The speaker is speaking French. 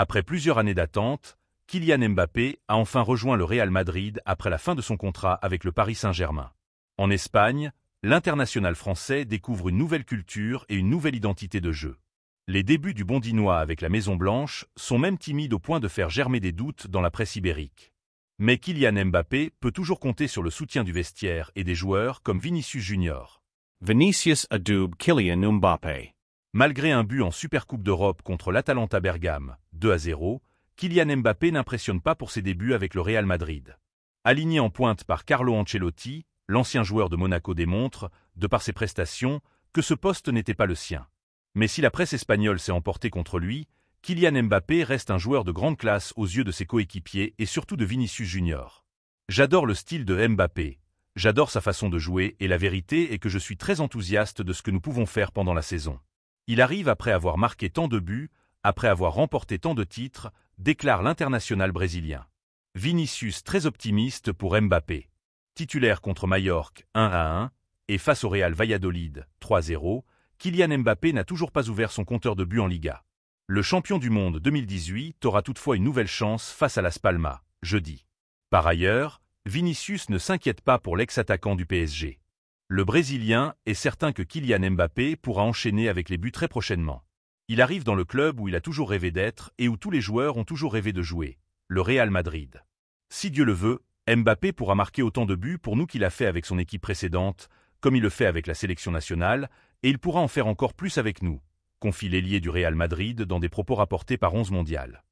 Après plusieurs années d'attente, Kylian Mbappé a enfin rejoint le Real Madrid après la fin de son contrat avec le Paris Saint-Germain. En Espagne, l'international français découvre une nouvelle culture et une nouvelle identité de jeu. Les débuts du Bondinois avec la Maison Blanche sont même timides au point de faire germer des doutes dans la presse ibérique. Mais Kylian Mbappé peut toujours compter sur le soutien du vestiaire et des joueurs comme Vinicius Junior. Vinicius Adub Kylian Mbappé. Malgré un but en Supercoupe d'Europe contre l'Atalanta Bergame, 2 à 0, Kylian Mbappé n'impressionne pas pour ses débuts avec le Real Madrid. Aligné en pointe par Carlo Ancelotti, l'ancien joueur de Monaco démontre, de par ses prestations, que ce poste n'était pas le sien. Mais si la presse espagnole s'est emportée contre lui, Kylian Mbappé reste un joueur de grande classe aux yeux de ses coéquipiers et surtout de Vinicius Junior. J'adore le style de Mbappé, j'adore sa façon de jouer et la vérité est que je suis très enthousiaste de ce que nous pouvons faire pendant la saison. Il arrive après avoir marqué tant de buts après avoir remporté tant de titres, déclare l'international brésilien. Vinicius très optimiste pour Mbappé. Titulaire contre Majorque 1 à 1 et face au Real Valladolid 3-0, Kylian Mbappé n'a toujours pas ouvert son compteur de buts en Liga. Le champion du monde 2018 aura toutefois une nouvelle chance face à la Spalma, jeudi. Par ailleurs, Vinicius ne s'inquiète pas pour l'ex-attaquant du PSG. Le Brésilien est certain que Kylian Mbappé pourra enchaîner avec les buts très prochainement. Il arrive dans le club où il a toujours rêvé d'être et où tous les joueurs ont toujours rêvé de jouer, le Real Madrid. Si Dieu le veut, Mbappé pourra marquer autant de buts pour nous qu'il a fait avec son équipe précédente, comme il le fait avec la sélection nationale, et il pourra en faire encore plus avec nous, confie l'ailier du Real Madrid dans des propos rapportés par 11 mondial.